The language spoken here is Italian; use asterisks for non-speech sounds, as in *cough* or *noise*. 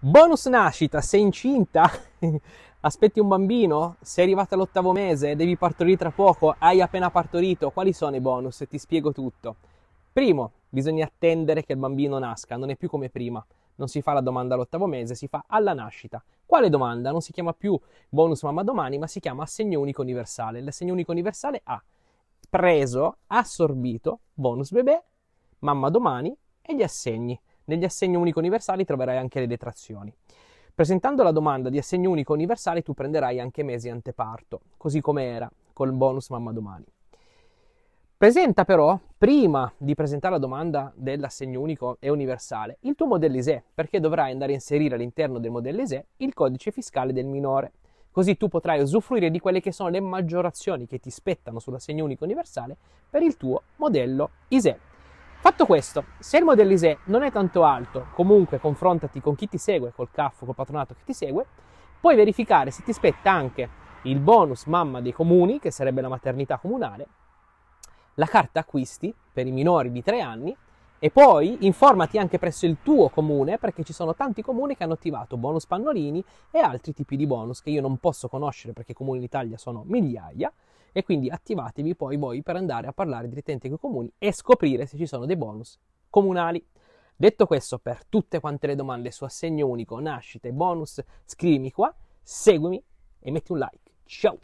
Bonus nascita, sei incinta, *laughs* aspetti un bambino, sei arrivata all'ottavo mese, devi partorire tra poco, hai appena partorito, quali sono i bonus? Ti spiego tutto. Primo, bisogna attendere che il bambino nasca, non è più come prima. Non si fa la domanda all'ottavo mese, si fa alla nascita. Quale domanda? Non si chiama più bonus mamma domani, ma si chiama assegno unico universale. L'assegno unico universale ha preso, assorbito, bonus bebè, mamma domani e gli assegni negli assegno unico universali troverai anche le detrazioni. Presentando la domanda di assegno unico universale tu prenderai anche mesi anteparto, così come era col bonus mamma domani. Presenta però, prima di presentare la domanda dell'assegno unico e universale, il tuo modello ISE, perché dovrai andare a inserire all'interno del modello ISE il codice fiscale del minore. Così tu potrai usufruire di quelle che sono le maggiorazioni che ti spettano sull'assegno unico universale per il tuo modello ISE. Fatto questo, se il Modellise non è tanto alto, comunque confrontati con chi ti segue, col CAF, col patronato che ti segue, puoi verificare se ti spetta anche il bonus mamma dei comuni, che sarebbe la maternità comunale, la carta acquisti per i minori di 3 anni e poi informati anche presso il tuo comune perché ci sono tanti comuni che hanno attivato bonus pannolini e altri tipi di bonus che io non posso conoscere perché i comuni in Italia sono migliaia, e quindi attivatevi poi voi per andare a parlare direttamente con i comuni e scoprire se ci sono dei bonus comunali. Detto questo, per tutte quante le domande su assegno unico, nascite, bonus, scrivimi qua, seguimi e metti un like. Ciao!